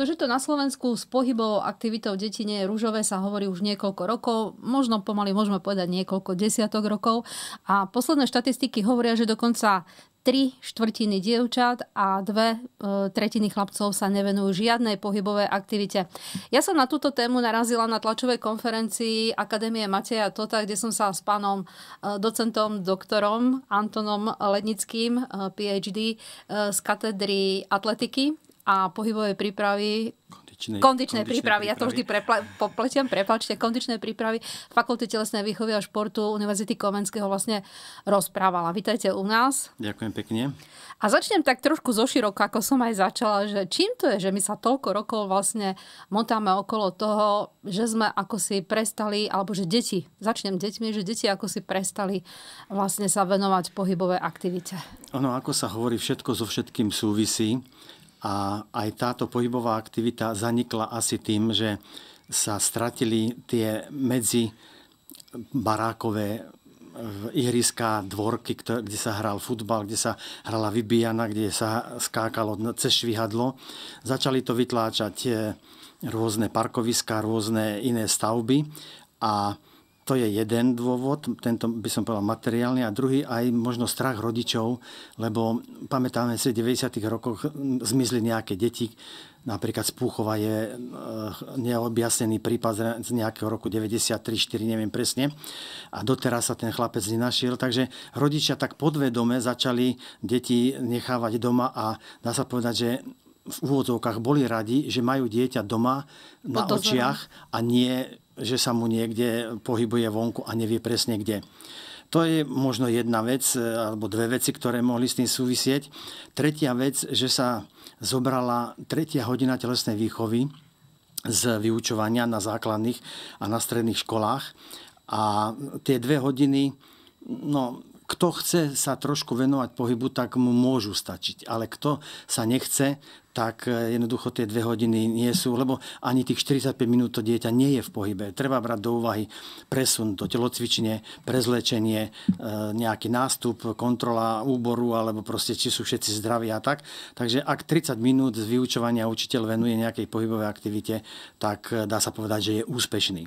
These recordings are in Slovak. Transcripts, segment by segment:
To, že to na Slovensku s pohybou aktivitou detí nie je rúžové, sa hovorí už niekoľko rokov, možno pomaly môžeme povedať niekoľko desiatok rokov. A posledné štatistiky hovoria, že dokonca tri štvrtiny dievčat a dve e, tretiny chlapcov sa nevenujú žiadnej pohybovej aktivite. Ja som na túto tému narazila na tlačovej konferencii Akadémie Mateja Tota, kde som sa s pánom e, docentom, doktorom Antonom Lednickým, e, PhD z katedry atletiky a pohybové prípravy kondičnej, kondičnej prípravy. prípravy. Ja to vždy prepla- prepáčte, kondičnej prípravy Fakulty telesnej výchovy a športu Univerzity Komenského vlastne rozprávala. Vítajte u nás. Ďakujem pekne. A začnem tak trošku zo ako som aj začala, že čím to je, že my sa toľko rokov vlastne motáme okolo toho, že sme ako si prestali, alebo že deti, začnem deťmi, že deti ako si prestali vlastne sa venovať pohybové aktivite. Ono, ako sa hovorí, všetko so všetkým súvisí. A aj táto pohybová aktivita zanikla asi tým, že sa stratili tie medzi barákové e, ihriska, dvorky, kde sa hral futbal, kde sa hrala vybíjana, kde sa skákalo cez švihadlo. Začali to vytláčať e, rôzne parkoviská, rôzne iné stavby a to je jeden dôvod, tento by som povedal materiálny, a druhý aj možno strach rodičov, lebo pamätáme si, v 90. rokoch zmizli nejaké deti, napríklad z Púchova je eh, neobjasnený prípad z nejakého roku 93-4, neviem presne, a doteraz sa ten chlapec nenašiel, takže rodičia tak podvedome začali deti nechávať doma a dá sa povedať, že v úvodzovkách boli radi, že majú dieťa doma na očiach a nie že sa mu niekde pohybuje vonku a nevie presne kde. To je možno jedna vec, e, alebo dve veci, ktoré mohli s tým súvisieť. Tretia vec, že sa zobrala tretia hodina telesnej výchovy z vyučovania na základných a na stredných školách. A tie dve hodiny, no kto chce sa trošku venovať pohybu, tak mu môžu stačiť. Ale kto sa nechce, tak e, jednoducho tie dve hodiny nie sú, lebo ani tých 45 minút to dieťa nie je v pohybe. Treba brať do úvahy presun do telocvične, prezlečenie, e, nejaký nástup, kontrola úboru, alebo proste či sú všetci zdraví a tak. Takže ak 30 minút z vyučovania učiteľ venuje nejakej pohybovej aktivite, tak e, dá sa povedať, že je úspešný.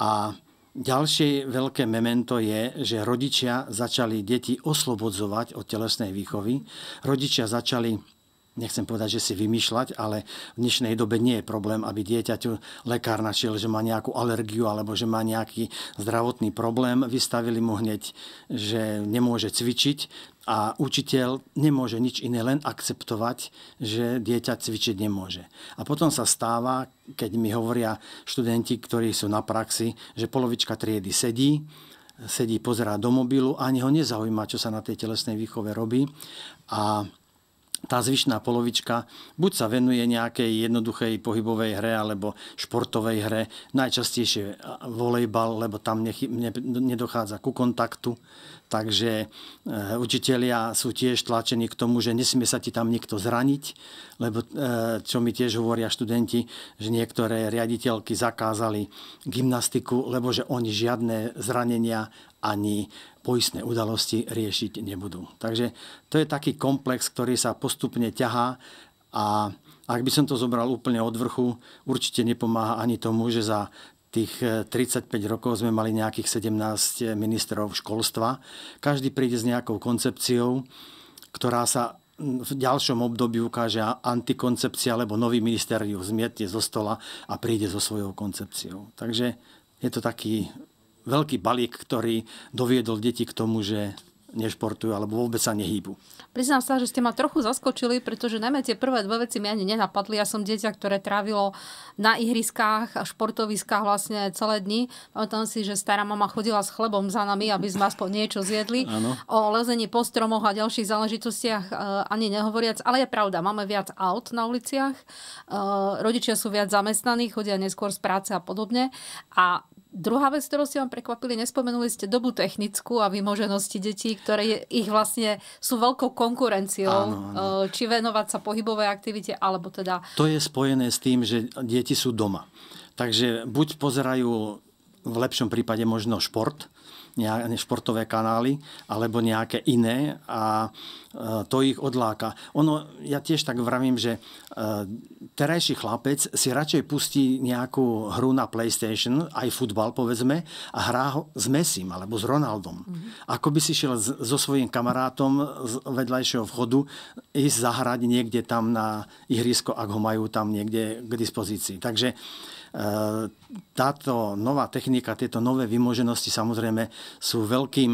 A Ďalšie veľké memento je, že rodičia začali deti oslobodzovať od telesnej výchovy. Rodičia začali nechcem povedať, že si vymýšľať, ale v dnešnej dobe nie je problém, aby dieťaťu lekár našiel, že má nejakú alergiu alebo že má nejaký zdravotný problém. Vystavili mu hneď, že nemôže cvičiť a učiteľ nemôže nič iné len akceptovať, že dieťa cvičiť nemôže. A potom sa stáva, keď mi hovoria študenti, ktorí sú na praxi, že polovička triedy sedí, sedí, pozerá do mobilu a ani ho nezaujíma, čo sa na tej telesnej výchove robí. A tá zvyšná polovička buď sa venuje nejakej jednoduchej pohybovej hre alebo športovej hre, najčastejšie volejbal, lebo tam nechy, ne, nedochádza ku kontaktu. Takže e, učitelia sú tiež tlačení k tomu, že nesmie sa ti tam nikto zraniť, lebo e, čo mi tiež hovoria študenti, že niektoré riaditeľky zakázali gymnastiku, lebo že oni žiadne zranenia ani poistné udalosti riešiť nebudú. Takže to je taký komplex, ktorý sa postupne ťahá a ak by som to zobral úplne od vrchu, určite nepomáha ani tomu, že za tých 35 eh, rokov sme mali nejakých 17 eh, ministrov školstva. Každý príde s nejakou koncepciou, ktorá sa v ďalšom období ukáže antikoncepcia, alebo nový minister ju zmietne zo stola a príde so svojou koncepciou. Takže je to taký veľký balík, ktorý doviedol deti k tomu, že nešportujú alebo vôbec sa nehýbu. Priznám sa, že ste ma trochu zaskočili, pretože najmä tie prvé dve veci mi ani nenapadli. Ja som dieťa, ktoré trávilo na ihriskách a športoviskách vlastne celé dni. Pamätám si, že stará mama chodila s chlebom za nami, aby sme aspoň niečo zjedli. Ano. O lezení po stromoch a ďalších záležitostiach e, ani nehovoriac. Ale je pravda, máme viac aut na uliciach, e, rodičia sú viac zamestnaní, chodia neskôr z práce a podobne. A Druhá vec, ktorú ste vám prekvapili, nespomenuli ste dobu technickú a vymoženosti detí, ktoré je, ich vlastne sú veľkou konkurenciou, áno, áno. E, či venovať sa pohybovej aktivite, alebo teda... To je spojené s tým, že deti sú doma. Takže buď pozerajú v lepšom prípade možno šport, športové kanály alebo nejaké iné a e, to ich odláka. Ono, ja tiež tak vravím, že e, terajší chlapec si radšej pustí nejakú hru na PlayStation, aj futbal povedzme, a hrá ho s Messim alebo s Ronaldom. Mm-hmm. Ako by si šiel so svojím kamarátom z vedľajšieho vchodu ísť zahrať niekde tam na ihrisko, ak ho majú tam niekde k dispozícii. Takže Ehm, táto nová technika, tieto nové vymoženosti samozrejme sú veľkým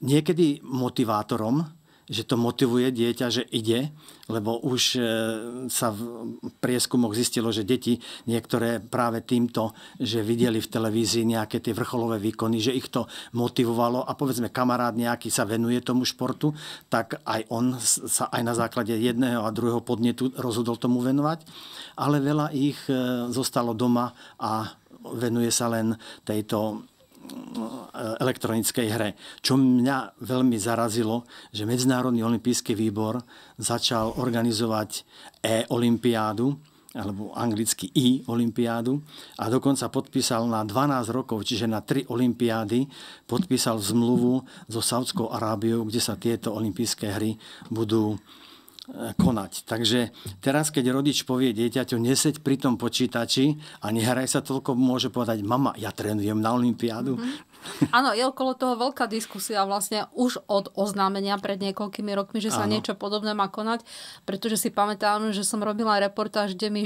niekedy motivátorom, že to motivuje dieťa, že ide, lebo už e, sa v prieskumoch zistilo, že deti niektoré práve týmto, že videli v televízii nejaké tie vrcholové výkony, že ich to motivovalo a povedzme kamarát nejaký sa venuje tomu športu, tak aj on sa aj na základe jedného a druhého podnetu rozhodol tomu venovať, ale veľa ich e, zostalo doma a venuje sa len tejto elektronickej hre. Čo mňa veľmi zarazilo, že Medzinárodný olimpijský výbor začal organizovať e-olimpiádu, alebo anglicky i olimpiádu a dokonca podpísal na 12 rokov, čiže na 3 olimpiády, podpísal zmluvu so Saudskou Arábiou, kde sa tieto olympijské hry budú E, konať. Takže teraz, keď rodič povie dieťaťu, neseď pri tom počítači a nehraj sa toľko, môže povedať, mama, ja trénujem na olympiádu. Mm-hmm. Áno, je okolo toho veľká diskusia vlastne už od oznámenia pred niekoľkými rokmi, že sa Áno. niečo podobné má konať, pretože si pamätám, že som robila reportáž, kde mi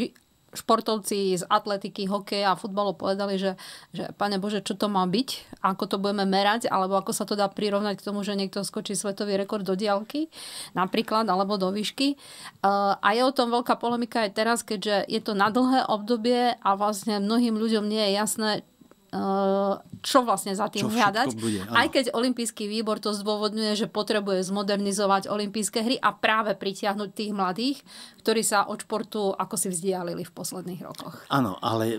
športovci z atletiky, hokeja a futbalu povedali, že, že pane Bože, čo to má byť, ako to budeme merať, alebo ako sa to dá prirovnať k tomu, že niekto skočí svetový rekord do diaľky, napríklad, alebo do výšky. Eh, a je o tom veľká polemika aj teraz, keďže je to na dlhé obdobie a vlastne mnohým ľuďom nie je jasné, E, čo vlastne za tým hľadať. Bude, aj keď Olympijský výbor to zdôvodňuje, že potrebuje zmodernizovať olympijské hry a práve pritiahnuť tých mladých, ktorí sa od športu ako si vzdialili v posledných rokoch. Áno, ale,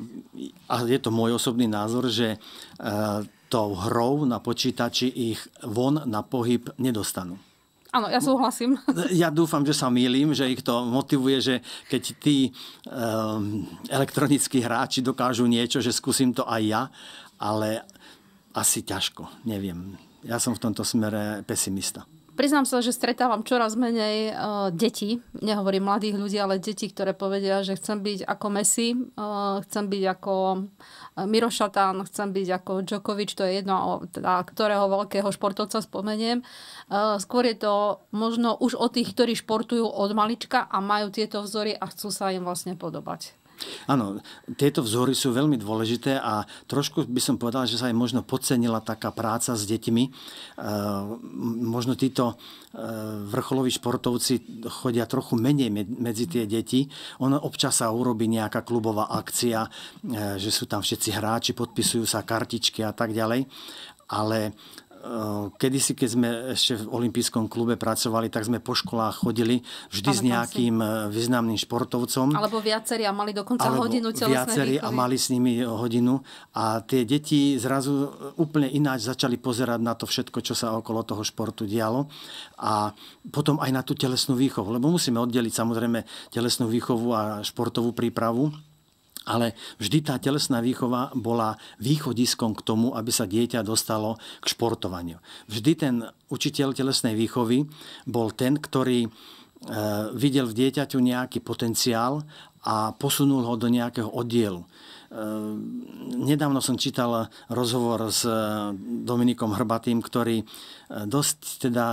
a je to môj osobný názor, že uh, tou hrou na počítači ich von na pohyb nedostanú. Áno, ja súhlasím. No, ja dúfam, že sa mýlim, že ich to motivuje, že keď tí um, elektronickí hráči dokážu niečo, že skúsim to aj ja, ale asi ťažko, neviem. Ja som v tomto smere pesimista. Priznám sa, že stretávam čoraz menej uh, detí, nehovorím mladých ľudí, ale detí, ktoré povedia, že chcem byť ako Messi, uh, chcem byť ako eh, Mirošatán, chcem byť ako Djokovic, to je jedno, teda, ktorého veľkého športovca spomeniem. Uh, skôr je to možno už o tých, ktorí športujú od malička a majú tieto vzory a chcú sa im vlastne podobať. Áno, tieto vzory sú veľmi dôležité a trošku by som povedal, že sa aj možno podcenila taká práca s deťmi. E, možno títo e, vrcholoví športovci chodia trochu menej medzi tie deti. Ono občas sa urobí nejaká klubová akcia, e, že sú tam všetci hráči, podpisujú sa kartičky a tak ďalej. Ale Eh, kedysi, keď sme ešte v olympijskom klube pracovali, tak sme po školách chodili vždy Pamätám s nejakým si. Eh, významným športovcom. Alebo viacerí a mali dokonca alebo hodinu telesné viacerí výchovy. a mali s nimi eh, hodinu. A tie deti zrazu úplne ináč začali pozerať na to všetko, čo sa okolo toho športu dialo. A potom aj na tú telesnú výchovu. Lebo musíme oddeliť samozrejme telesnú výchovu a športovú prípravu ale vždy tá telesná výchova bola východiskom k tomu, aby sa dieťa dostalo k športovaniu. Vždy ten učiteľ telesnej výchovy bol ten, ktorý e, videl v dieťaťu nejaký potenciál a posunul ho do nejakého oddielu. Ehm, nedávno som čítal rozhovor s eh, Dominikom Hrbatým, ktorý eh, dosť teda,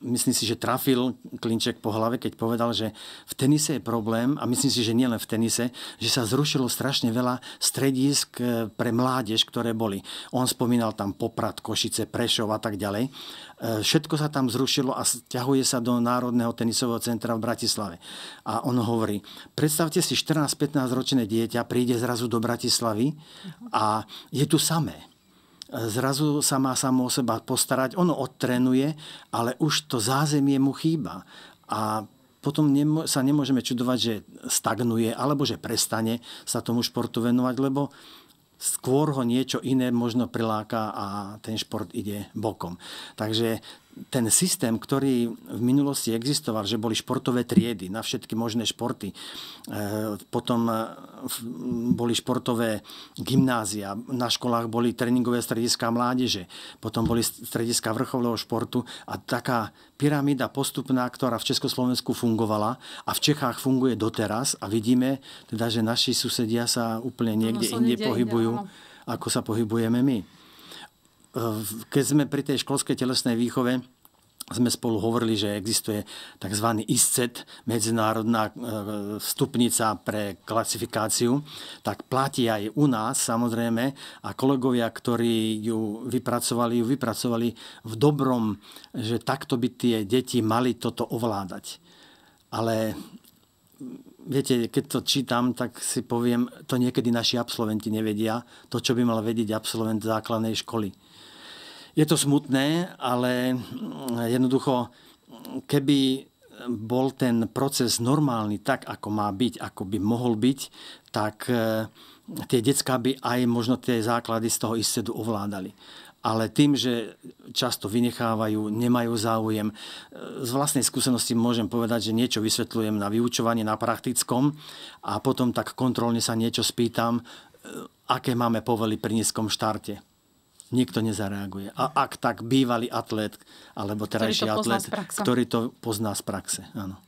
myslím si, že trafil klinček po hlave, keď povedal, že v tenise je problém, a myslím si, že nielen v tenise, že sa zrušilo strašne veľa stredisk eh, pre mládež, ktoré boli. On spomínal tam Poprad, Košice, Prešov a tak ďalej. E, všetko sa tam zrušilo a ťahuje sa do Národného tenisového centra v Bratislave. A on hovorí, predstavte si 14-15 ročné dieťa príde zrazu do Bratislavy a je tu samé e, zrazu sa má samo o seba postarať, ono odtrenuje, ale už to zázemie mu chýba. A potom sa nemôžeme čudovať, že stagnuje alebo že prestane sa tomu športu venovať, lebo skôr ho niečo iné možno priláka a ten šport ide bokom. Takže ten systém, ktorý v minulosti existoval, že boli športové triedy na všetky možné športy, eh, potom eh, boli športové gymnázia, na školách boli tréningové strediská mládeže, potom boli strediska vrcholového športu a taká pyramída postupná, ktorá v Československu fungovala a v Čechách funguje doteraz a vidíme, teda, že naši susedia sa úplne niekde inde pohybujú, ide, ako sa pohybujeme my keď sme pri tej školskej telesnej výchove, sme spolu hovorili, že existuje tzv. ISCET, medzinárodná e, stupnica pre klasifikáciu, tak platí aj u nás samozrejme a kolegovia, ktorí ju vypracovali, ju vypracovali v dobrom, že takto by tie deti mali toto ovládať. Ale viete, keď to čítam, tak si poviem, to niekedy naši absolventi nevedia, to, čo by mal vedieť absolvent základnej školy je to smutné, ale mm, jednoducho, keby bol ten proces normálny tak, ako má byť, ako by mohol byť, tak e, tie detská by aj možno tie základy z toho istedu ovládali. Ale tým, že často vynechávajú, nemajú záujem, e, z vlastnej skúsenosti môžem povedať, že niečo vysvetľujem na vyučovanie na praktickom a potom tak kontrolne sa niečo spýtam, e, aké máme povely pri nízkom štarte nikto nezareaguje. A ak tak bývalý atlét, alebo terajší ktorý atlét, ktorý to pozná z praxe. Áno.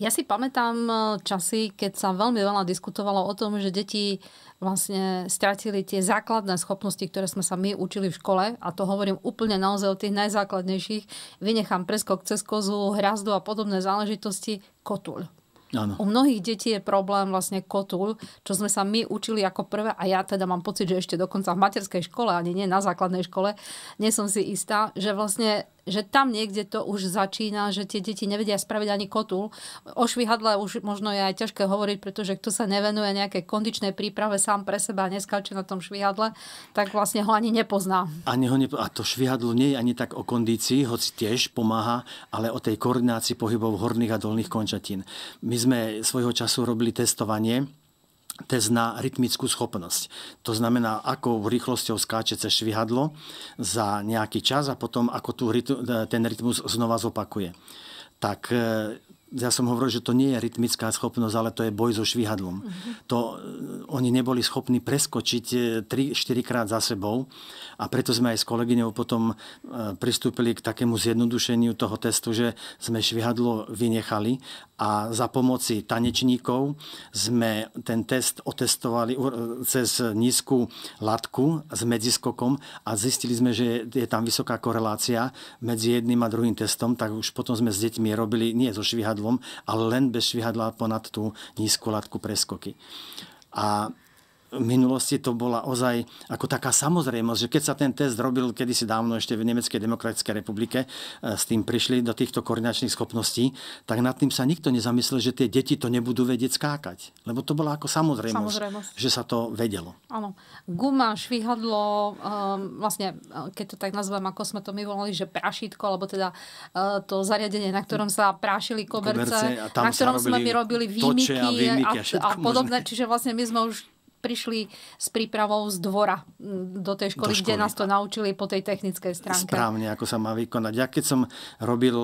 Ja si pamätám eh, časy, keď sa veľmi veľa diskutovalo o tom, že deti vlastne stratili tie základné schopnosti, ktoré sme sa my učili v škole a to hovorím úplne naozaj o tých najzákladnejších. Vynechám preskok cez kozu, hrazdu a podobné záležitosti. kotul. Áno. U mnohých detí je problém vlastne kotul, čo sme sa my učili ako prvé a ja teda mám pocit, že ešte dokonca v materskej škole, ani nie na základnej škole, nie som si istá, že vlastne že tam niekde to už začína, že tie deti nevedia spraviť ani kotul. O švihadle už možno je aj ťažké hovoriť, pretože kto sa nevenuje nejaké kondičnej príprave sám pre seba a neskáče na tom švihadle, tak vlastne ho ani nepozná. Ani ho nepo... A to švihadlo nie je ani tak o kondícii, hoci tiež pomáha, ale o tej koordinácii pohybov horných a dolných končatín. My sme svojho času robili testovanie test na rytmickú schopnosť. To znamená, akou rýchlosťou skáče cez švihadlo za nejaký čas a potom ako tú, e, ten rytmus znova zopakuje. Tak e, ja som hovoril, že to nie je rytmická schopnosť, ale to je boj so švihadlom. Uh-huh. To e, oni neboli schopní preskočiť 3-4 krát za sebou a preto sme aj s kolegyňou potom pristúpili k takému zjednodušeniu toho testu, že sme švihadlo vynechali a za pomoci tanečníkov sme ten test otestovali cez nízku latku s medziskokom a zistili sme, že je tam vysoká korelácia medzi jedným a druhým testom, tak už potom sme s deťmi robili nie so švihadlom, ale len bez švihadla ponad tú nízku latku preskoky. A v minulosti to bola ozaj ako taká samozrejmosť, že keď sa ten test robil kedysi dávno ešte v Nemeckej demokratickej republike, e, s tým prišli do týchto koordinačných schopností, tak nad tým sa nikto nezamyslel, že tie deti to nebudú vedieť skákať. Lebo to bola ako samozrejmosť, samozrejmosť. že sa to vedelo. Áno. Guma, švihadlo, ehm, vlastne, e, keď to tak nazvem, ako sme to my volali, že prášitko, alebo teda e, to zariadenie, na ktorom sa prášili koberce, koberce na ktorom sme my robili výmyky a, výmyky a, a, a podobné. Čiže vlastne my sme už prišli s prípravou z dvora do tej školy, do školy. kde nás to naučili po tej technickej stránke. Správne, ako sa má vykonať. Ja keď som robil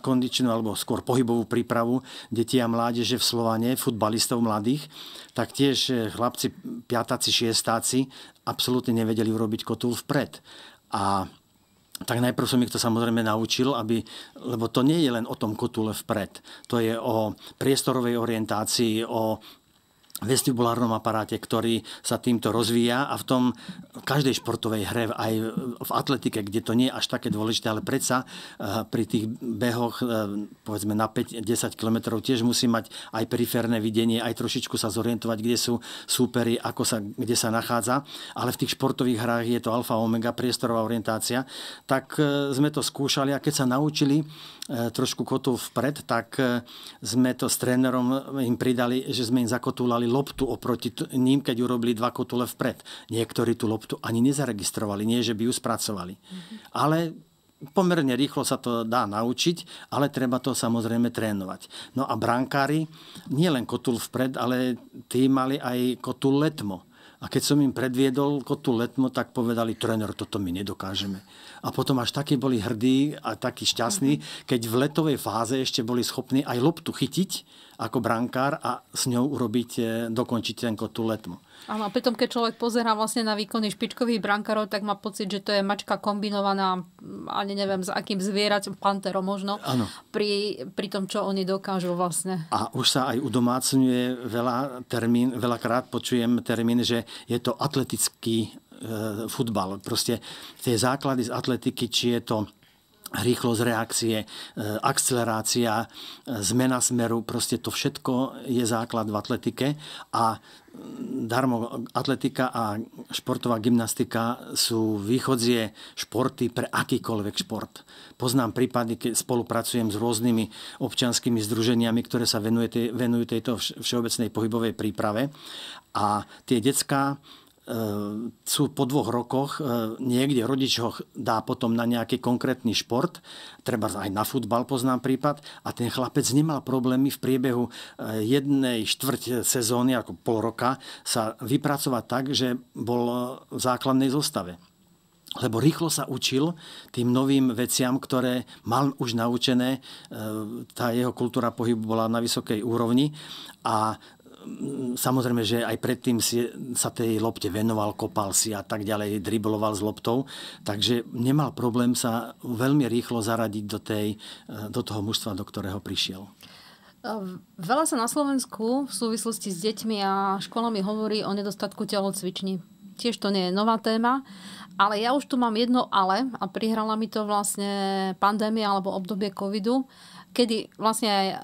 kondičnú alebo skôr pohybovú prípravu detí a mládeže v Slovane, futbalistov mladých, tak tiež e, chlapci, piatáci, šiestáci absolútne nevedeli urobiť kotul vpred. A tak najprv som ich to samozrejme naučil, aby, lebo to nie je len o tom kotule vpred. To je o priestorovej orientácii, o vestibulárnom aparáte, ktorý sa týmto rozvíja a v tom v každej športovej hre, aj v atletike, kde to nie je až také dôležité, ale predsa eh, pri tých behoch eh, povedzme na 5-10 km tiež musí mať aj periférne videnie, aj trošičku sa zorientovať, kde sú súpery, ako sa, kde sa nachádza. Ale v tých športových hrách je to alfa omega, priestorová orientácia. Tak eh, sme to skúšali a keď sa naučili trošku kotov vpred, tak sme to s trénerom im pridali, že sme im zakotúlali loptu oproti ním, keď urobili dva kotule vpred. Niektorí tú loptu ani nezaregistrovali, nie že by ju spracovali. Mm-hmm. Ale pomerne rýchlo sa to dá naučiť, ale treba to samozrejme trénovať. No a brankári, nie len kotul vpred, ale tí mali aj kotul letmo. A keď som im predviedol tú letmo, tak povedali, tréner, toto my nedokážeme. A potom až takí boli hrdí a takí šťastní, keď v letovej fáze ešte boli schopní aj loptu chytiť ako brankár a s ňou urobiť, e, dokončiť ten kotu letmo. Áno, a pritom keď človek pozerá vlastne na výkony špičkových brankárov, tak má pocit, že to je mačka kombinovaná, mm, ani neviem, s akým zvieraťom, panterom možno, ano. pri, pri tom, čo oni dokážu vlastne. A už sa aj udomácňuje veľa termín, veľakrát počujem termín, že je to atletický e, futbal. Proste tie základy z atletiky, či je to rýchlosť reakcie, e, akcelerácia, e, zmena smeru, proste to všetko je základ v atletike a darmo atletika a športová gymnastika sú východzie športy pre akýkoľvek šport. Poznám prípady, keď spolupracujem s rôznymi občianskými združeniami, ktoré sa venujú, tejto všeobecnej pohybovej príprave a tie detská Ehm, sú po dvoch rokoch, ehm, niekde rodič ho dá potom na nejaký konkrétny šport, treba aj na futbal poznám prípad, a ten chlapec nemal problémy v priebehu ehm, jednej štvrť sezóny, ako pol roka, sa vypracovať tak, že bol v základnej zostave lebo rýchlo sa učil tým novým veciam, ktoré mal už naučené. Tá jeho kultúra pohybu bola na vysokej úrovni a samozrejme, že aj predtým si, sa tej lopte venoval, kopal si a tak ďalej, dribloval s loptou, takže nemal problém sa veľmi rýchlo zaradiť do, tej, do toho mužstva, do ktorého prišiel. Ehm, veľa sa na Slovensku v súvislosti s deťmi a školami hovorí o nedostatku telocviční. Tiež to nie je nová téma, ale ja už tu mám jedno ale a prihrala mi to vlastne pandémia alebo obdobie covidu kedy vlastne aj um,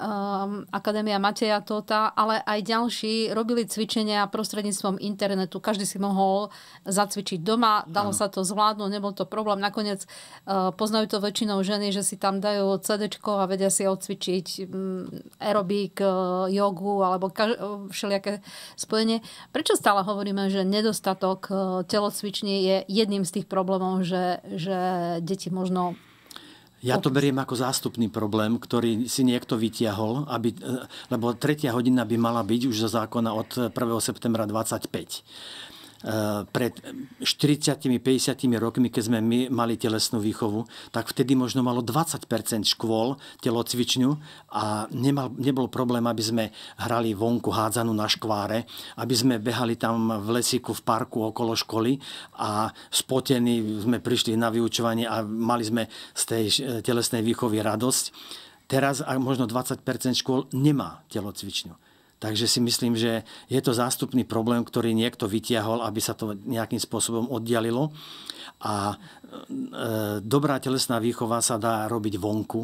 Akadémia Mateja Tota, ale aj ďalší robili cvičenia prostredníctvom internetu. Každý si mohol zacvičiť doma, dalo ano. sa to zvládnuť, nebol to problém. Nakoniec uh, poznajú to väčšinou ženy, že si tam dajú CD a vedia si odcvičiť um, aerobík, uh, jogu alebo kaž- uh, všelijaké spojenie. Prečo stále hovoríme, že nedostatok uh, telocvične je jedným z tých problémov, že, že deti možno ja to beriem ako zástupný problém, ktorý si niekto vytiahol, aby, eh, lebo tretia hodina by mala byť už za zákona od 1. septembra 25. Eh, pred 40-50 rokmi, keď sme my mali telesnú výchovu, tak vtedy možno malo 20 škôl telocvičňu a nemal, nebol problém, aby sme hrali vonku hádzanú na škváre, aby sme behali tam v lesíku, v parku okolo školy a spotení sme prišli na vyučovanie a mali sme z tej eh, telesnej výchovy radosť. Teraz možno 20 škôl nemá telocvičňu. Takže si myslím, že je to zástupný problém, ktorý niekto vytiahol, aby sa to nejakým spôsobom oddialilo. A e, dobrá telesná výchova sa dá robiť vonku.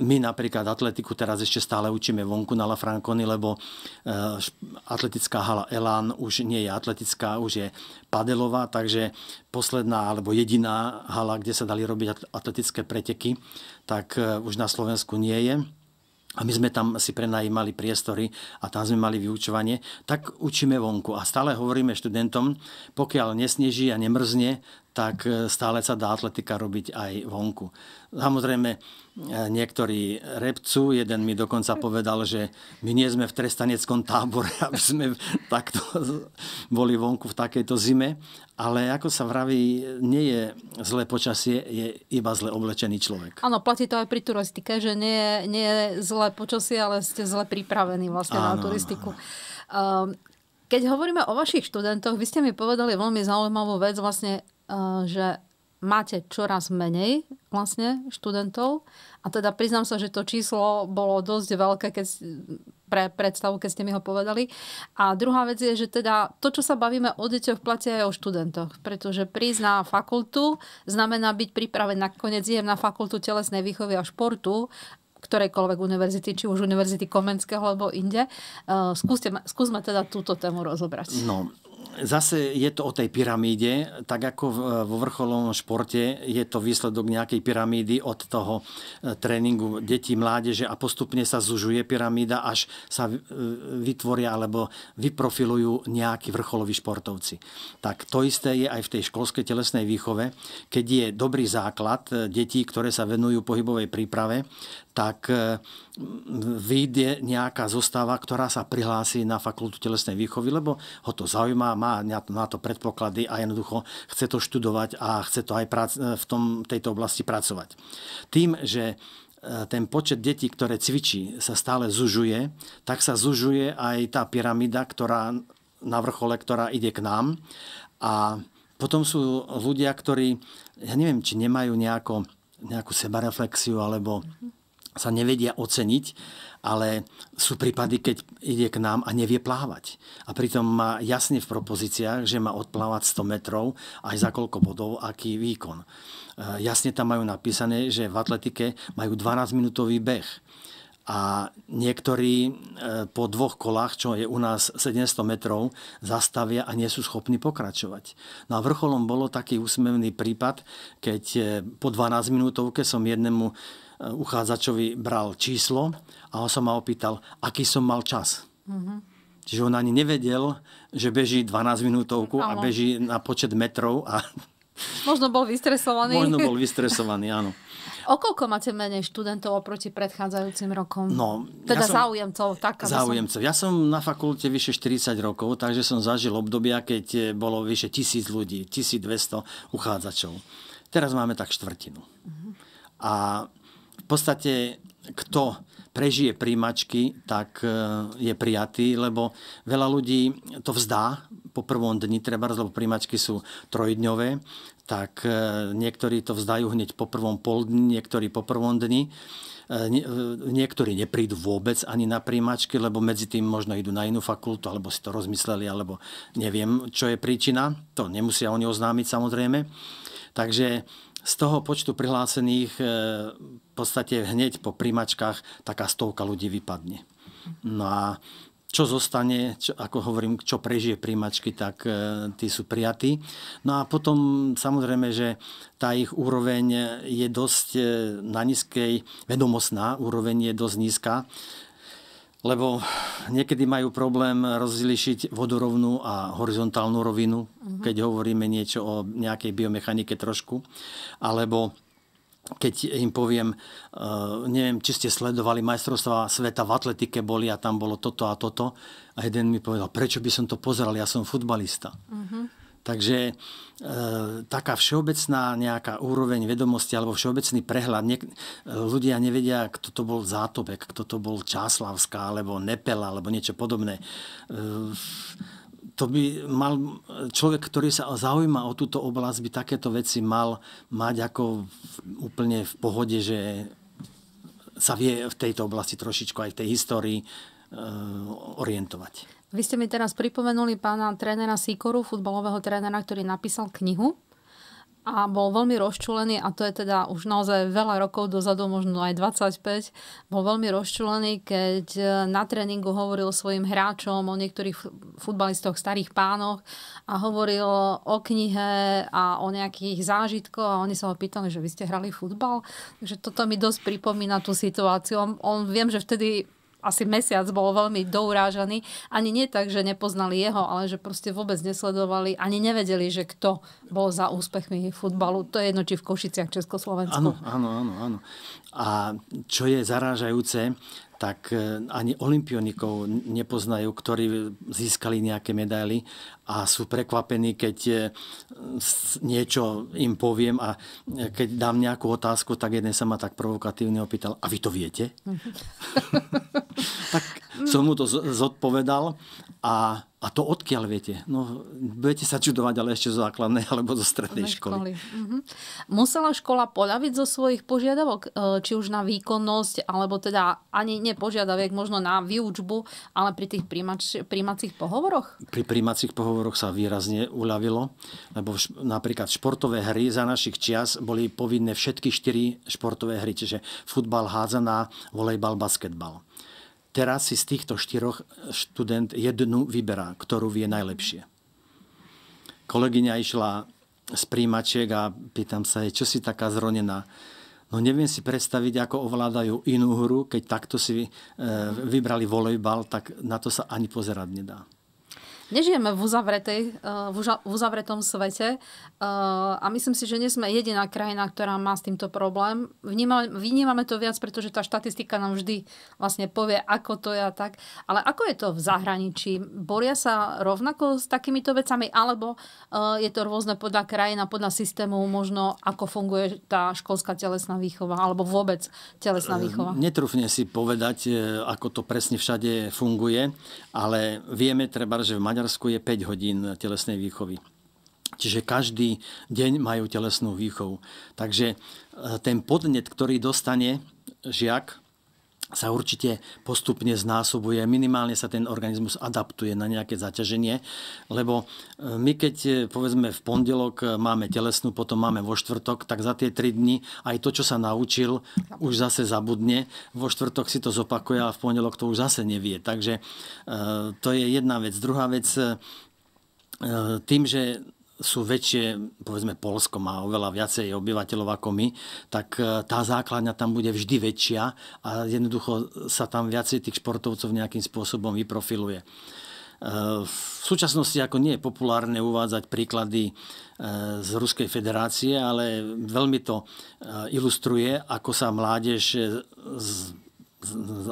My napríklad atletiku teraz ešte stále učíme vonku na Lafranconi, lebo e, atletická hala Elan už nie je atletická, už je padelová, takže posledná alebo jediná hala, kde sa dali robiť atletické preteky, tak e, už na Slovensku nie je a my sme tam si prenajímali priestory a tam sme mali vyučovanie, tak učíme vonku. A stále hovoríme študentom, pokiaľ nesneží a nemrzne, tak e, stále sa dá atletika robiť aj vonku. Samozrejme, e, niektorí repcu, jeden mi dokonca povedal, že my nie sme v trestaneckom tábore, aby sme takto boli vonku v takejto zime, ale ako sa vraví, nie je zlé počasie, je iba zle oblečený človek. Áno, platí to aj pri turistike, že nie je, nie je zlé počasie, ale ste zle pripravení vlastne áno, na turistiku. Áno. Ehm, keď hovoríme o vašich študentoch, vy ste mi povedali veľmi zaujímavú vec, vlastne Eh, že máte čoraz menej vlastne študentov. A teda priznám sa, že to číslo bolo dosť veľké keď, pre predstavu, keď ste mi ho povedali. A druhá vec je, že teda to, čo sa bavíme o deťoch, platia aj o študentoch. Pretože prísť na fakultu znamená byť pripravený na koniec na fakultu telesnej výchovy a športu ktorejkoľvek univerzity, či už univerzity Komenského alebo inde. Uh, skúste, skúsme teda túto tému rozobrať. No, zase je to o tej pyramíde, tak ako vo vrcholovom športe je to výsledok nejakej pyramídy od toho e, tréningu detí, mládeže a postupne sa zužuje pyramída, až sa e, vytvoria alebo vyprofilujú nejakí vrcholoví športovci. Tak to isté je aj v tej školskej telesnej výchove, keď je dobrý základ e, detí, ktoré sa venujú pohybovej príprave, tak e, vyjde nejaká zostava, ktorá sa prihlási na fakultu telesnej výchovy, lebo ho to zaujíma, má na to predpoklady a jednoducho chce to študovať a chce to aj e, v tom, tejto oblasti pracovať. Tým, že e, ten počet detí, ktoré cvičí, sa stále zužuje, tak sa zužuje aj tá pyramída, ktorá na vrchole, ktorá ide k nám. A potom sú ľudia, ktorí, ja neviem, či nemajú nejako, nejakú sebareflexiu alebo mm-hmm sa nevedia oceniť, ale sú prípady, keď ide k nám a nevie plávať. A pritom má jasne v propozíciách, že má odplávať 100 metrov, aj za koľko bodov, aký výkon. E, jasne tam majú napísané, že v atletike majú 12-minútový beh. A niektorí e, po dvoch kolách, čo je u nás 700 metrov, zastavia a nie sú schopní pokračovať. No a vrcholom bolo taký úsmevný prípad, keď e, po 12 minútovke som jednému Eh, uchádzačovi bral číslo a on sa ma opýtal, aký som mal čas. Mm-hmm. Čiže on ani nevedel, že beží 12 minútovku a beží na počet metrov. A... Možno bol vystresovaný. Možno bol vystresovaný, áno. O koľko máte menej študentov oproti predchádzajúcim rokom? No, teda ja som, záujemcov. Tak, záujemcov. Som... Ja som na fakulte vyše 40 rokov, takže som zažil obdobia, keď eh, bolo vyše 1000 ľudí, 1200 uchádzačov. Teraz máme tak štvrtinu. Uh-huh. A podstate kto prežije príjmačky, tak e, je prijatý, lebo veľa ľudí to vzdá po prvom dni, treba, lebo príjmačky sú trojdňové, tak e, niektorí to vzdajú hneď po prvom pol dni, niektorí po prvom dni. E, niektorí neprídu vôbec ani na príjmačky, lebo medzi tým možno idú na inú fakultu, alebo si to rozmysleli, alebo neviem, čo je príčina. To nemusia oni oznámiť samozrejme. Takže z toho počtu prihlásených e, v podstate hneď po prímačkách taká stovka ľudí vypadne. No a čo zostane, čo, ako hovorím, čo prežije príjmačky, tak e, tí sú prijatí. No a potom samozrejme, že tá ich úroveň je dosť e, na nízkej, vedomostná úroveň je dosť nízka lebo niekedy majú problém rozlišiť vodorovnú a horizontálnu rovinu, uh-huh. keď hovoríme niečo o nejakej biomechanike trošku, alebo keď im poviem, eh, neviem, či ste sledovali majstrovstvá sveta v atletike, boli a tam bolo toto a toto. A jeden mi povedal, prečo by som to pozeral, ja som futbalista. Uh-huh. Takže e, taká všeobecná nejaká úroveň vedomosti alebo všeobecný prehľad. Niek- e, ľudia nevedia, kto to bol Zátopek, kto to bol Čáslavská alebo Nepela alebo niečo podobné. E, to by mal človek, ktorý sa zaujíma o túto oblasť, by takéto veci mal mať ako v, úplne v pohode, že sa vie v tejto oblasti trošičku aj v tej histórii e, orientovať. Vy ste mi teraz pripomenuli pána trénera Sikoru, futbalového trénera, ktorý napísal knihu a bol veľmi rozčulený, a to je teda už naozaj veľa rokov dozadu, možno aj 25, bol veľmi rozčulený, keď na tréningu hovoril svojim hráčom o niektorých futbalistoch, starých pánoch a hovoril o knihe a o nejakých zážitkoch a oni sa ho pýtali, že vy ste hrali futbal. Takže toto mi dosť pripomína tú situáciu. On, on viem, že vtedy asi mesiac bol veľmi dourážaný. Ani nie tak, že nepoznali jeho, ale že proste vôbec nesledovali, ani nevedeli, že kto bol za úspechmi futbalu. To je jedno, či v Košiciach, Československu. Áno, áno, áno. áno. A čo je zarážajúce, tak e, ani olimpionikov nepoznajú, ktorí získali nejaké medaily a sú prekvapení, keď e, niečo im poviem a e, keď dám nejakú otázku, tak jeden sa ma tak provokatívne opýtal, a vy to viete? Mhm. tak som mu to zodpovedal a, a to odkiaľ viete? No, budete sa čudovať, ale ešte zo základnej alebo zo strednej školy. školy. Mhm. Musela škola poľaviť zo svojich požiadavok, e, či už na výkonnosť, alebo teda ani nepožiadaviek, možno na výučbu, ale pri tých príjmač, príjmacích pohovoroch? Pri príjmacích pohovoroch sa výrazne uľavilo, lebo š, napríklad športové hry za našich čias boli povinné všetky štyri športové hry, čiže futbal, hádzaná, volejbal, basketbal. Teraz si z týchto štyroch eh, študent jednu vyberá, ktorú vie najlepšie. Kolegyňa išla z príjimačiek a pýtam sa jej, čo si taká zronená. No neviem si predstaviť, ako ovládajú inú hru, keď takto si eh, vybrali volejbal, tak na to sa ani pozerať nedá. Nežijeme v, uzavretej, eh, v uzavretom svete eh, a myslím si, že nie sme jediná krajina, ktorá má s týmto problém. Vnímame, to viac, pretože tá štatistika nám vždy vlastne povie, ako to je a tak. Ale ako je to v zahraničí? Boria sa rovnako s takýmito vecami, alebo eh, je to rôzne podľa krajín a podľa systémov možno, ako funguje tá školská telesná výchova, alebo vôbec telesná výchova? Netrúfne si povedať, ako to presne všade funguje, ale vieme treba, že v Maďarsku Maďarsku je 5 hodín telesnej výchovy. Čiže každý deň majú telesnú výchovu. Takže e, ten podnet, ktorý dostane žiak, sa určite postupne znásobuje, minimálne sa ten organizmus adaptuje na nejaké zaťaženie, lebo e, my keď e, povedzme v pondelok e, máme telesnú, potom máme vo štvrtok, tak za tie 3 dni aj to, čo sa naučil, už zase zabudne. Vo štvrtok si to zopakuje a v pondelok to už zase nevie. Takže to je jedna vec. Druhá vec, tým, že sú väčšie, povedzme Polsko má oveľa viacej obyvateľov ako my, tak e, tá základňa tam bude vždy väčšia a jednoducho sa tam viacej tých športovcov nejakým spôsobom vyprofiluje. E, v súčasnosti ako nie je populárne uvádzať príklady e, z Ruskej federácie, ale veľmi to ilustruje, ako sa mládež z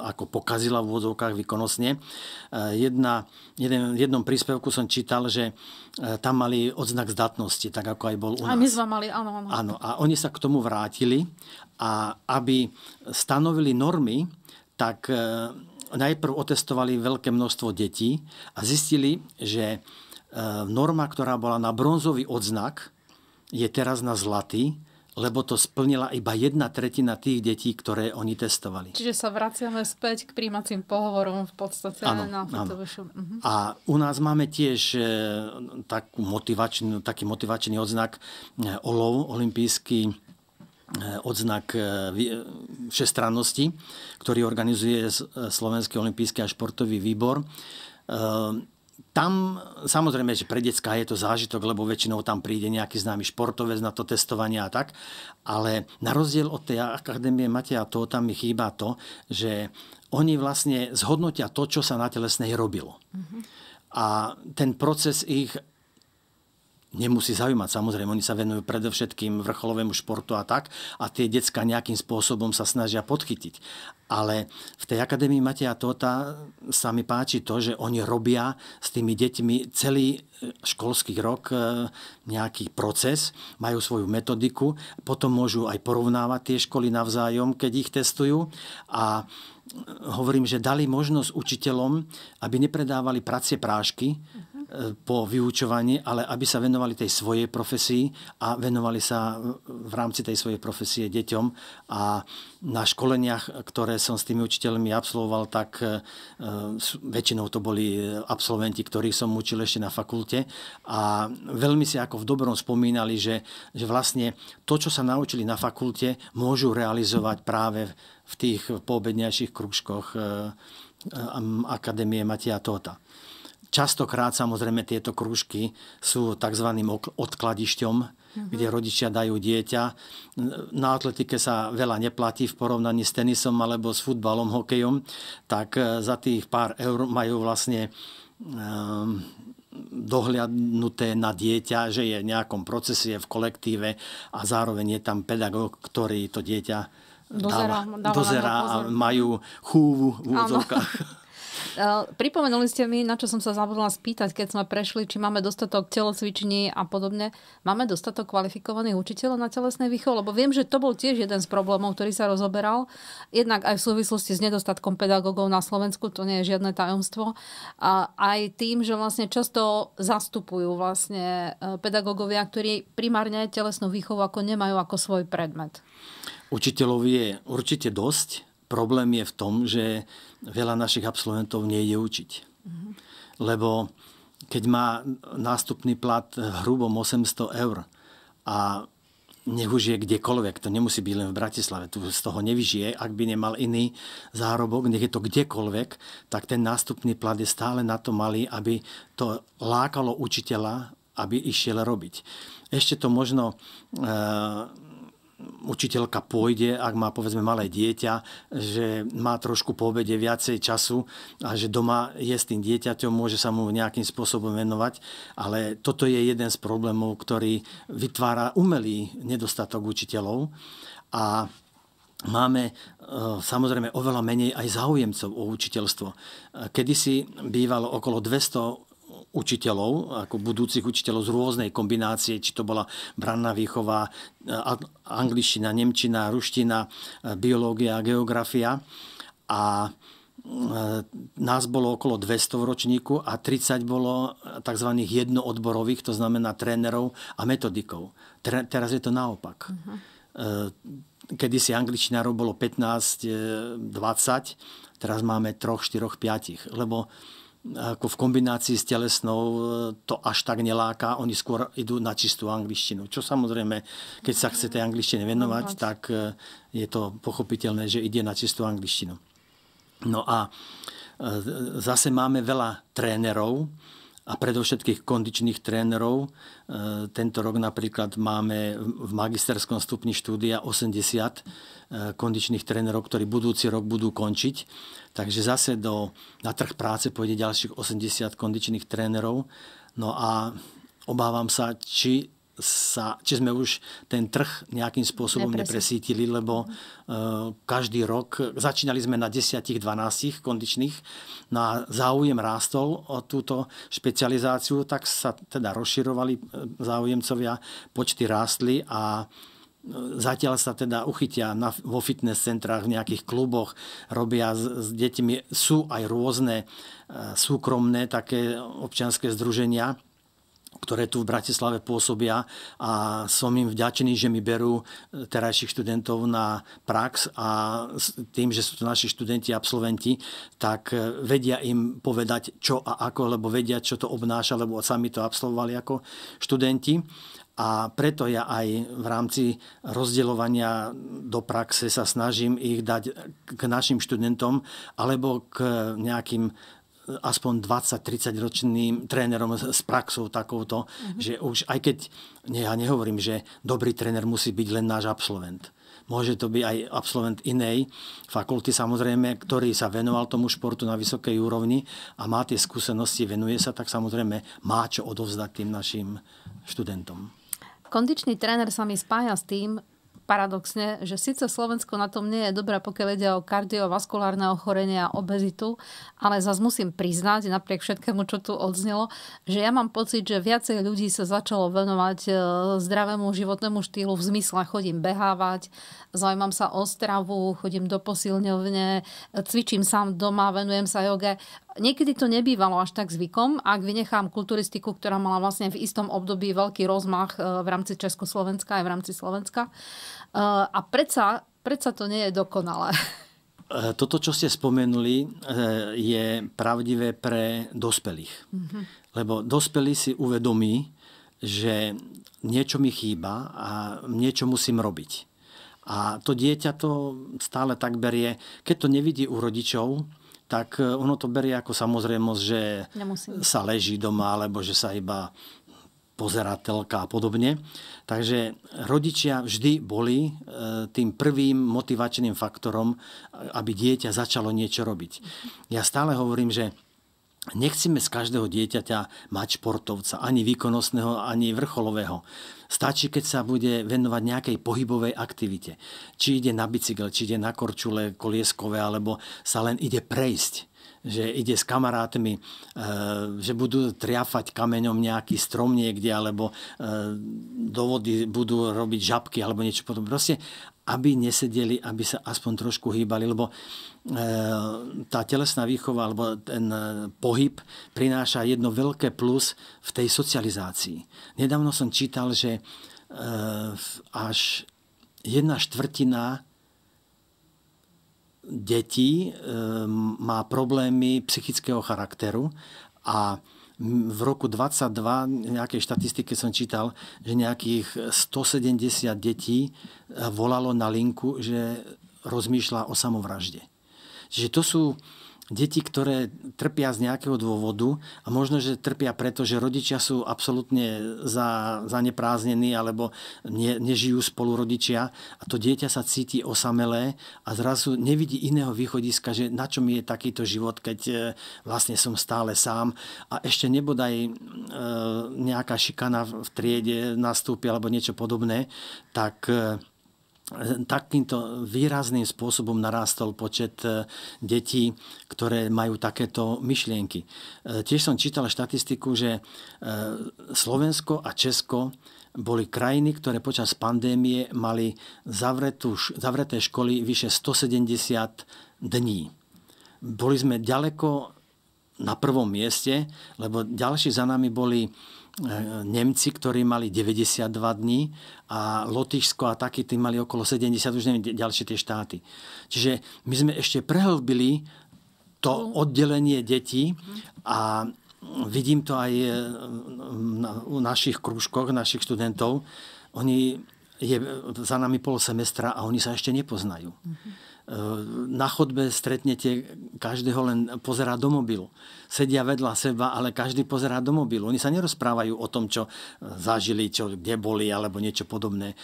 ako pokazila v úvodzovkách výkonnostne. E, jedna, jeden, v jednom príspevku som čítal, že e, tam mali odznak zdatnosti, tak ako aj bol u nás. A my sme mali, áno, áno. áno a oni sa k tomu vrátili a aby stanovili normy, tak e, najprv otestovali veľké množstvo detí a zistili, že norma, ktorá bola na bronzový odznak, je teraz na zlatý lebo to splnila iba jedna tretina tých detí, ktoré oni testovali. Čiže sa vraciame späť k príjmacím pohovorom v podstate. Ano, na to. Uh-huh. Mhm. A u nás máme tiež e, takú motivačnú, taký motivačný odznak e, OLOV, olimpijský e, odznak všestrannosti, ktorý organizuje Slovenský olimpijský a športový výbor tam samozrejme, že pre decka je to zážitok, lebo väčšinou tam príde nejaký známy športovec na to testovanie a tak, ale na rozdiel od tej akadémie Matia, to tam mi chýba to, že oni vlastne zhodnotia to, čo sa na telesnej robilo. Mm-hmm. A ten proces ich nemusí zaujímať. Samozrejme, oni sa venujú predovšetkým vrcholovému športu a tak a tie decka nejakým spôsobom sa snažia podchytiť. Ale v tej Akadémii Mateja Tota sa mi páči to, že oni robia s tými deťmi celý školský rok e, nejaký proces, majú svoju metodiku, potom môžu aj porovnávať tie školy navzájom, keď ich testujú a e, hovorím, že dali možnosť učiteľom, aby nepredávali pracie prášky, po vyučovaní, ale aby sa venovali tej svojej profesii a venovali sa v rámci tej svojej profesie deťom. A na školeniach, ktoré som s tými učiteľmi absolvoval, tak e, väčšinou to boli e, absolventi, ktorých som učil ešte na fakulte. A veľmi si ako v dobrom spomínali, že, že vlastne to, čo sa naučili na fakulte, môžu realizovať práve v tých poobednejších kružkoch e, Akadémie Matia Tóta. Častokrát samozrejme tieto krúžky sú tzv. odkladišťom, uh-huh. kde rodičia dajú dieťa. Na atletike sa veľa neplatí v porovnaní s tenisom alebo s futbalom, hokejom, tak eh, za tých pár eur majú vlastne um, dohľadnuté na dieťa, že je v nejakom procese, je v kolektíve a zároveň je tam pedagóg, ktorý to dieťa dozerá, dáva, dozerá a majú mhm. chúvu v Áno. Eh, pripomenuli ste mi, na čo som sa zabudla spýtať, keď sme prešli, či máme dostatok telocviční a podobne. Máme dostatok kvalifikovaných učiteľov na telesnej výchove? Lebo viem, že to bol tiež jeden z problémov, ktorý sa rozoberal. Jednak aj v súvislosti s nedostatkom pedagógov na Slovensku, to nie je žiadne tajomstvo. A aj tým, že vlastne často zastupujú vlastne eh, pedagógovia, ktorí primárne telesnú výchovu ako nemajú ako svoj predmet. Učiteľov je určite dosť, Problém je v tom, že veľa našich absolventov nejde učiť. Mhm. Lebo keď má nástupný plat hrubom 800 eur a nech už je kdekoľvek, to nemusí byť len v Bratislave, tu z toho nevyžije, ak by nemal iný zárobok, nech je to kdekoľvek, tak ten nástupný plat je stále na to malý, aby to lákalo učiteľa, aby išiel robiť. Ešte to možno e- učiteľka pôjde, ak má povedzme malé dieťa, že má trošku po obede viacej času a že doma je s tým dieťaťom, môže sa mu nejakým spôsobom venovať. Ale toto je jeden z problémov, ktorý vytvára umelý nedostatok učiteľov. A máme e, samozrejme oveľa menej aj záujemcov o učiteľstvo. E, kedysi bývalo okolo 200 učiteľov, ako budúcich učiteľov z rôznej kombinácie, či to bola branná výchova, eh, angličtina, nemčina, ruština, eh, biológia, geografia. A eh, nás bolo okolo 200 v ročníku a 30 bolo tzv. jednoodborových, to znamená trénerov a metodikov. Tre- teraz je to naopak. Uh-huh. Kedysi angličtinárov bolo 15-20, teraz máme 3, 4, 5, lebo ako v kombinácii s telesnou e, to až tak neláka, oni skôr idú na čistú angličtinu. Čo samozrejme, keď sa chce tej angličtine venovať, tak e, je to pochopiteľné, že ide na čistú angličtinu. No a e, zase máme veľa trénerov, a predovšetkých kondičných trénerov. E, tento rok napríklad máme v magisterskom stupni štúdia 80 e, kondičných trénerov, ktorí budúci rok budú končiť. Takže zase do, na trh práce pôjde ďalších 80 kondičných trénerov. No a obávam sa, či sa, či sme už ten trh nejakým spôsobom nepresítili, nepresítili lebo uh, každý rok začínali sme na 10-12 kondičných na no záujem rástol o túto špecializáciu, tak sa teda rozširovali eh, záujemcovia, počty rástli a eh, Zatiaľ sa teda uchytia na, vo fitness centrách, v nejakých kluboch, robia s, s deťmi. Sú aj rôzne súkromné také občianské združenia, ktoré tu v Bratislave pôsobia a som im vďačený, že mi berú eh, terajších študentov na prax a tým, že sú to naši študenti, absolventi, tak eh, vedia im povedať čo a ako, lebo vedia, čo to obnáša, lebo sami to absolvovali ako študenti. A preto ja aj v rámci rozdeľovania do praxe sa snažím ich dať k našim študentom alebo k nejakým aspoň 20-30 ročným trénerom s praxou takouto, mm-hmm. že už aj keď, ne, ja nehovorím, že dobrý tréner musí byť len náš absolvent. Môže to byť aj absolvent inej fakulty samozrejme, ktorý sa venoval tomu športu na vysokej úrovni a má tie skúsenosti, venuje sa, tak samozrejme má čo odovzdať tým našim študentom. Kondičný tréner sa mi spája s tým, paradoxne, že síce Slovensko na tom nie je dobré, pokiaľ ide o kardiovaskulárne ochorenia a obezitu, ale zase musím priznať, napriek všetkému, čo tu odznelo, že ja mám pocit, že viacej ľudí sa začalo venovať e, zdravému životnému štýlu v zmysle chodím behávať, zaujímam sa o stravu, chodím do posilňovne, cvičím sám doma, venujem sa joge. Niekedy to nebývalo až tak zvykom, ak vynechám kulturistiku, ktorá mala vlastne v istom období veľký rozmach e, v rámci Československa aj v rámci Slovenska. E, a predsa, predsa to nie je dokonalé. E, toto, čo ste spomenuli, je pravdivé pre dospelých. Mm-hmm. Lebo dospelí si uvedomí, že niečo mi chýba a niečo musím robiť. A to dieťa to stále tak berie. Keď to nevidí u rodičov, tak e, ono to berie ako samozrejmosť, že Nemusím. sa leží doma, alebo že sa iba pozera telka a podobne. Takže rodičia vždy boli e, tým prvým motivačným faktorom, e, aby dieťa začalo niečo robiť. Ja stále hovorím, že nechcíme z každého dieťaťa mať športovca, ani výkonnostného, ani vrcholového. Stačí, keď sa bude venovať nejakej pohybovej aktivite. Či ide na bicykel, či ide na korčule kolieskové, alebo sa len ide prejsť že ide s kamarátmi, e, že budú triafať kameňom nejaký strom niekde, alebo e, do vody budú robiť žabky, alebo niečo podobné. Proste, aby nesedeli, aby sa aspoň trošku hýbali, lebo e, tá telesná výchova alebo ten pohyb prináša jedno veľké plus v tej socializácii. Nedávno som čítal, že až jedna štvrtina detí ehm, má problémy psychického charakteru a v roku 22, nejakej štatistike som čítal, že nejakých 170 detí eh, volalo na linku, že rozmýšľa o samovražde. Čiže to sú deti, ktoré trpia z nejakého dôvodu a možno, že trpia preto, že rodičia sú absolútne za, alebo ne, nežijú spolu rodičia a to dieťa sa cíti osamelé a zrazu nevidí iného východiska, že na čom je takýto život, keď e, vlastne som stále sám a ešte nebodaj e, nejaká šikana v triede nastúpi alebo niečo podobné, tak e, takýmto výrazným spôsobom narástol počet e, detí, ktoré majú takéto myšlienky. E, tiež som čítal štatistiku, že e, Slovensko a Česko boli krajiny, ktoré počas pandémie mali zavretú, zavreté školy vyše 170 dní. Boli sme ďaleko na prvom mieste, lebo ďalší za nami boli Nemci, ktorí mali 92 dní a Lotyšsko a takí, tí mali okolo 70, už neviem, ďalšie tie štáty. Čiže my sme ešte prehlbili to oddelenie detí a vidím to aj eh, u našich krúžkoch, našich študentov. Oni je za nami pol semestra a oni sa ešte nepoznajú. Mm-hmm. Eh, na chodbe stretnete každého len pozerá do mobilu. Sedia vedľa seba, ale každý pozerá do mobilu. Oni sa nerozprávajú o tom, čo eh, zažili, čo, kde boli, alebo niečo podobné.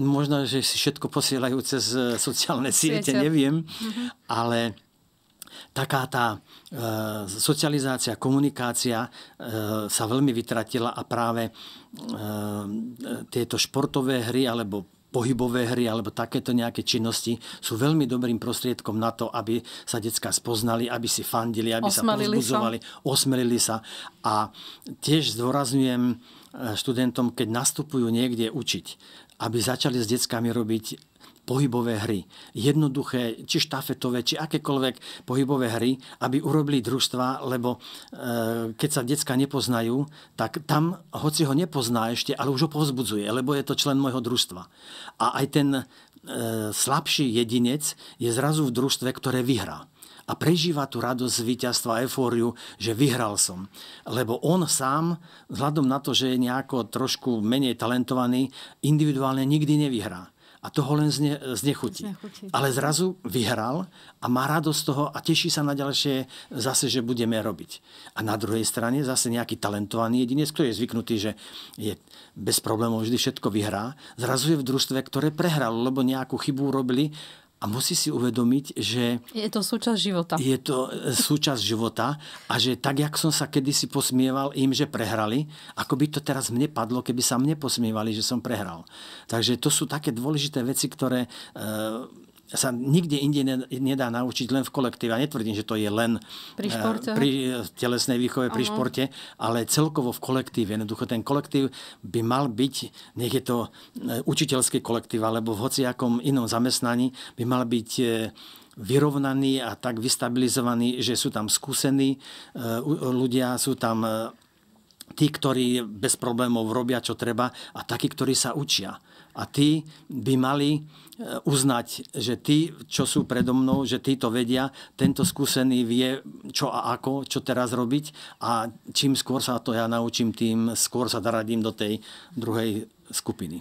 Možno, že si všetko posielajú cez eh, sociálne siete, neviem, mhm. ale taká tá socializácia, komunikácia sa veľmi vytratila a práve tieto športové hry alebo pohybové hry alebo takéto nejaké činnosti sú veľmi dobrým prostriedkom na to, aby sa decka spoznali, aby si fandili, aby osmelili sa pozbudzovali, sa. osmelili sa. A tiež zdôrazňujem eh, študentom, keď nastupujú niekde učiť, aby začali s deckami robiť pohybové hry. Jednoduché, či štafetové, či akékoľvek pohybové hry, aby urobili družstva, lebo e, keď sa decka nepoznajú, tak tam, hoci ho nepozná ešte, ale už ho povzbudzuje, lebo je to člen môjho družstva. A aj ten e, slabší jedinec je zrazu v družstve, ktoré vyhrá a prežíva tú radosť víťazstva, eufóriu, že vyhral som. Lebo on sám, vzhľadom na to, že je nejako trošku menej talentovaný, individuálne nikdy nevyhrá a toho len zne, znechutí. znechutí. Ale zrazu vyhral a má radosť z toho a teší sa na ďalšie zase, že budeme robiť. A na druhej strane zase nejaký talentovaný jedinec, ktorý je zvyknutý, že je bez problémov vždy všetko vyhrá, zrazu je v družstve, ktoré prehralo, lebo nejakú chybu robili a musí si uvedomiť, že... Je to súčasť života. Je to e, súčasť života a že tak, jak som sa kedysi posmieval im, že prehrali, ako by to teraz mne padlo, keby sa mne posmievali, že som prehral. Takže to sú také dôležité veci, ktoré... E, sa nikde inde nedá naučiť len v kolektíve. A netvrdím, že to je len pri, eh, športe. pri telesnej výchove, uh pri športe, ale celkovo v kolektíve. Jednoducho ten kolektív by mal byť, nech je to eh, učiteľský kolektív alebo v hociakom inom zamestnaní, by mal byť eh, vyrovnaný a tak vystabilizovaný, že sú tam skúsení ľudia, sú tam tí, ktorí bez problémov robia, čo treba a takí, ktorí sa učia a tí by mali e, uznať, že tí, čo sú predo mnou, že tí to vedia, tento skúsený vie, čo a ako, čo teraz robiť a čím skôr sa to ja naučím, tým skôr sa daradím do tej druhej skupiny.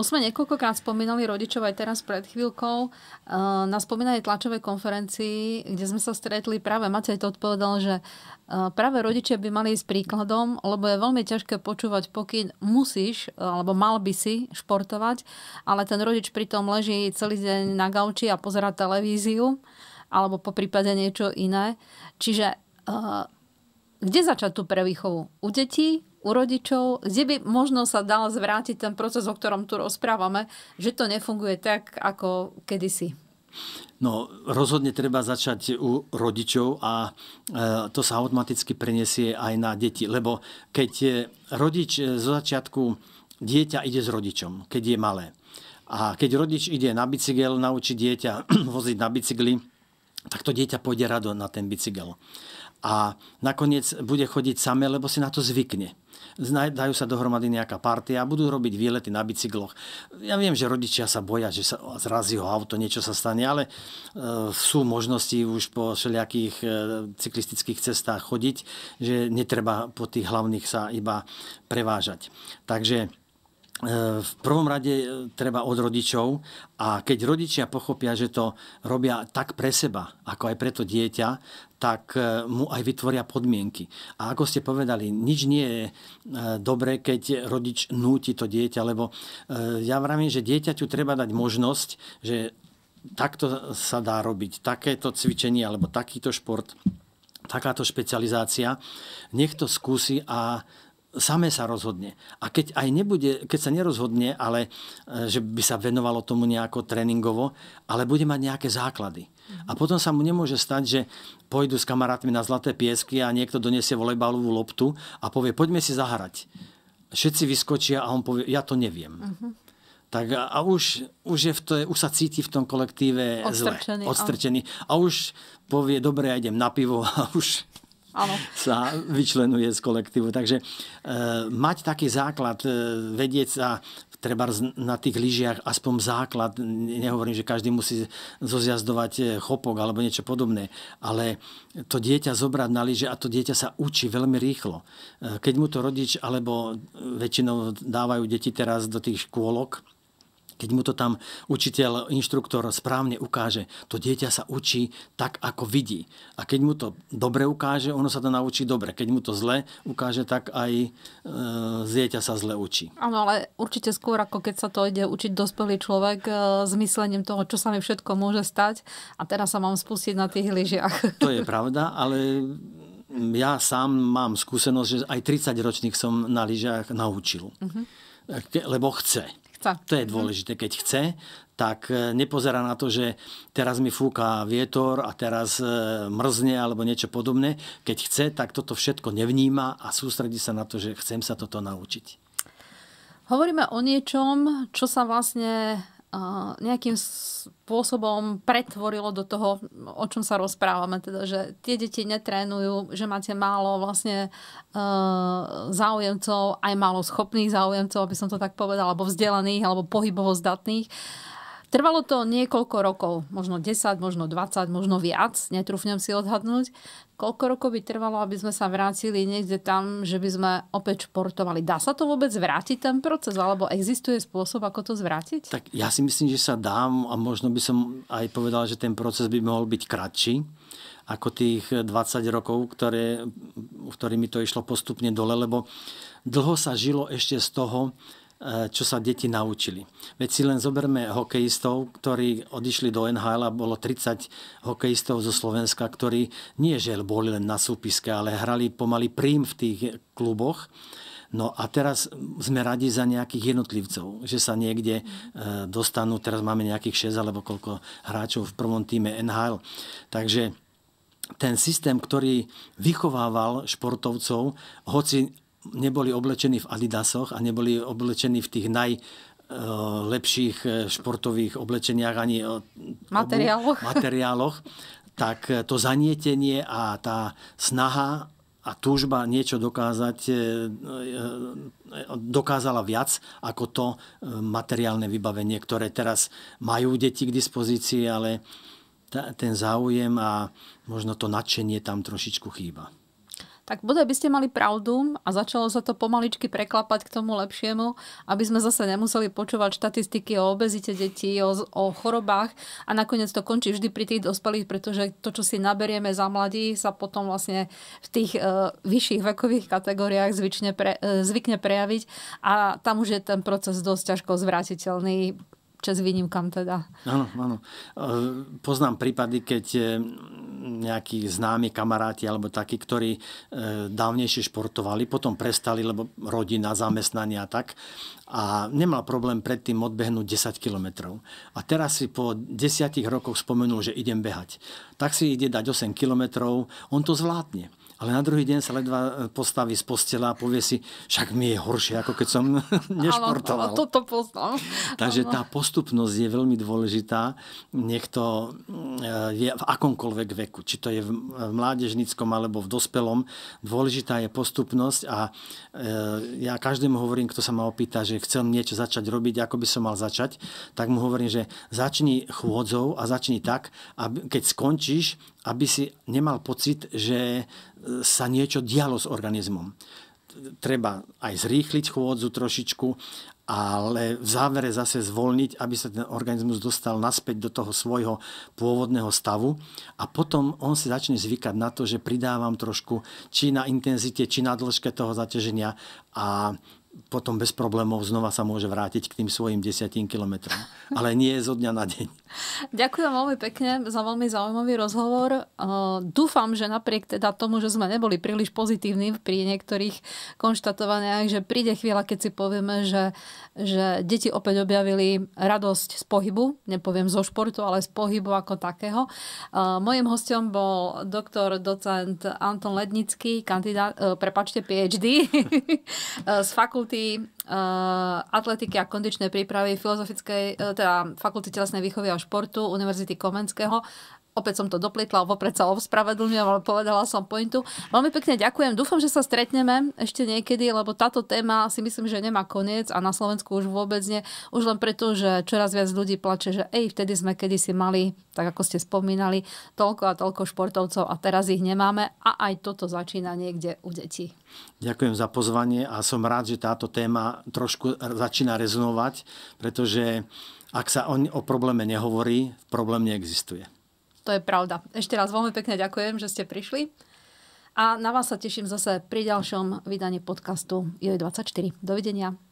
Už sme niekoľkokrát spomínali rodičov aj teraz pred chvíľkou eh, na spomínanej tlačovej konferencii, kde sme sa stretli, práve Matej to odpovedal, že eh, práve rodičia by mali ísť príkladom, lebo je veľmi ťažké počúvať pokyn musíš, eh, alebo mal by si športovať, ale ten rodič pritom leží celý deň na gauči a pozera televíziu, alebo po prípade niečo iné. Čiže kde začať tú prevýchovu? U detí, u rodičov, kde by možno sa dal zvrátiť ten proces, o ktorom tu rozprávame, že to nefunguje tak, ako kedysi? No, rozhodne treba začať u rodičov a e, to sa automaticky preniesie aj na deti. Lebo keď rodič e, zo začiatku, dieťa ide s rodičom, keď je malé. A keď rodič ide na bicykel, naučí dieťa voziť na bicykli, tak to dieťa pôjde rado na ten bicykel. A nakoniec bude chodiť samé, lebo si na to zvykne dajú sa dohromady nejaká partia a budú robiť výlety na bicykloch. Ja viem, že rodičia sa boja, že sa zrazí ho auto, niečo sa stane, ale e, sú možnosti už po všelijakých e, cyklistických cestách chodiť, že netreba po tých hlavných sa iba prevážať. Takže E, v prvom rade e, treba od rodičov a keď rodičia pochopia, že to robia tak pre seba, ako aj pre to dieťa, tak e, mu aj vytvoria podmienky. A ako ste povedali, nič nie je dobré, keď rodič núti to dieťa, lebo ja vravím, že dieťaťu treba dať možnosť, že takto sa dá robiť, takéto cvičenie alebo takýto šport, takáto špecializácia. Nech to skúsi a samé sa rozhodne. A keď aj nebude, keď sa nerozhodne, ale e, že by sa venovalo tomu nejako tréningovo, ale bude mať nejaké základy. A potom sa mu nemôže stať, že pôjdu s kamarátmi na zlaté piesky a niekto donesie volejbalovú loptu a povie, poďme si zahrať. Všetci vyskočia a on povie, ja to neviem. Uh-huh. Tak a, a už, už, je v to, už sa cíti v tom kolektíve odstrčený, zle, odstrčený. A už povie, dobre, ja idem na pivo a už ano. sa vyčlenuje z kolektívu. Takže e, mať taký základ, e, vedieť sa treba na tých lyžiach aspoň základ, nehovorím, že každý musí zozjazdovať e, chopok alebo niečo podobné, ale to dieťa zobrať na lyže a to dieťa sa učí veľmi rýchlo. E, keď mu to rodič, alebo väčšinou dávajú deti teraz do tých škôlok, keď mu to tam učiteľ, inštruktor správne ukáže, to dieťa sa učí tak, ako vidí. A keď mu to dobre ukáže, ono sa to naučí dobre. Keď mu to zle ukáže, tak aj e, dieťa sa zle učí. Áno, ale určite skôr, ako keď sa to ide učiť dospelý človek e, s myslením toho, čo sa mi všetko môže stať a teraz sa mám spustiť na tých lyžiach. To je pravda, ale ja sám mám skúsenosť, že aj 30 ročných som na lyžiach naučil. Uh-huh. Lebo chce chce. To je mhm. dôležité. Keď chce, tak e, nepozerá na to, že teraz mi fúka vietor a teraz e, mrzne alebo niečo podobné. Keď chce, tak toto všetko nevníma a sústredí sa na to, že chcem sa toto naučiť. Hovoríme o niečom, čo sa vlastne nejakým spôsobom pretvorilo do toho, o čom sa rozprávame, teda, že tie deti netrénujú, že máte málo vlastne e, záujemcov, aj málo schopných záujemcov, aby som to tak povedala, alebo vzdelaných, alebo pohybovo zdatných. E, Trvalo to niekoľko rokov, možno 10, možno 20, možno viac, netrúfnem si odhadnúť, koľko rokov by trvalo, aby sme sa vrátili niekde tam, že by sme opäť športovali. Dá sa to vôbec vrátiť ten proces, alebo existuje spôsob, ako to zvrátiť? Tak ja si myslím, že sa dám, a možno by som aj povedal, že ten proces by mohol byť kratší ako tých 20 rokov, ktoré, ktorými to išlo postupne dole, lebo dlho sa žilo ešte z toho, E, čo sa deti naučili. Veď si len zoberme hokejistov, ktorí odišli do NHL a bolo 30 hokejistov zo Slovenska, ktorí nie že boli len na súpiske, ale hrali pomaly prím v tých kluboch. No a teraz sme radi za nejakých jednotlivcov, že sa niekde e, dostanú, teraz máme nejakých 6 alebo koľko hráčov v prvom týme NHL. Takže ten systém, ktorý vychovával športovcov, hoci neboli oblečení v Adidasoch a neboli oblečení v tých naj, e, lepších e, športových oblečeniach ani e, materiáloch. materiáloch, tak to zanietenie a tá snaha a túžba niečo dokázať dokázala viac ako to materiálne vybavenie, ktoré teraz majú deti k dispozícii, ale ten záujem a možno to nadšenie tam trošičku chýba tak bodaj by ste mali pravdu a začalo sa to pomaličky preklapať k tomu lepšiemu, aby sme zase nemuseli počúvať štatistiky o obezite detí, o, o chorobách a nakoniec to končí vždy pri tých dospelých, pretože to, čo si naberieme za mladí, sa potom vlastne v tých e, vyšších vekových kategóriách pre, e, zvykne prejaviť a tam už je ten proces dosť ťažko zvrátiteľný čas výnimkám teda. Áno, áno. E, poznám prípady, keď e, nejakí známi kamaráti alebo takí, ktorí e, dávnejšie športovali, potom prestali, lebo rodina, zamestnania a tak. A nemal problém predtým odbehnúť 10 kilometrov. A teraz si po 10 rokoch spomenul, že idem behať. Tak si ide dať 8 kilometrov, on to zvládne ale na druhý deň sa ledva e, postaví z postela a povie si, však mi je horšie, ako keď som nešportoval. Áno, toto poznám. Takže ano. tá postupnosť je veľmi dôležitá. Niekto mm, je v akomkoľvek veku, či to je v e, mládežnickom alebo v dospelom, dôležitá je postupnosť a e, ja každému hovorím, kto sa ma opýta, že chcem niečo začať robiť, ako by som mal začať, tak mu hovorím, že začni chôdzou a začni tak, aby, keď skončíš, aby si nemal pocit, že e, sa niečo dialo s organizmom. Treba aj zrýchliť chôdzu trošičku, ale v závere zase zvolniť, aby sa ten organizmus dostal naspäť do toho svojho pôvodného stavu a potom on si začne zvykať na to, že pridávam trošku či na intenzite, či na dĺžke toho zaťaženia a potom bez problémov znova sa môže vrátiť k tým svojim desiatým kilometrom. Ale nie zo dňa na deň. Ďakujem veľmi pekne za veľmi zaujímavý rozhovor. Eh, dúfam, že napriek teda tomu, že sme neboli príliš pozitívni pri niektorých konštatovaniach, že príde chvíľa, keď si povieme, že, že deti opäť objavili radosť z pohybu, nepoviem zo športu, ale z pohybu ako takého. Eh, mojím hostom bol doktor docent Anton Lednický, kandidát, eh, prepačte, PhD z fakulty fakulty uh, atletiky a kondičnej prípravy filozofickej, uh, teda fakulty telesnej výchovy a športu Univerzity Komenského opäť som to dopletla, vopred sa ospravedlňujem, ale povedala som pointu. Veľmi pekne ďakujem, dúfam, že sa stretneme ešte niekedy, lebo táto téma si myslím, že nemá koniec a na Slovensku už vôbec nie. Už len preto, že čoraz viac ľudí plače, že ej, vtedy sme kedysi mali, tak ako ste spomínali, toľko a toľko športovcov a teraz ich nemáme a aj toto začína niekde u detí. Ďakujem za pozvanie a som rád, že táto téma trošku začína rezonovať, pretože ak sa o, probléme nehovorí, problém neexistuje. To je pravda. Ešte raz veľmi pekne ďakujem, že ste prišli. A na vás sa teším zase pri ďalšom vydaní podcastu JOJ24. Dovidenia.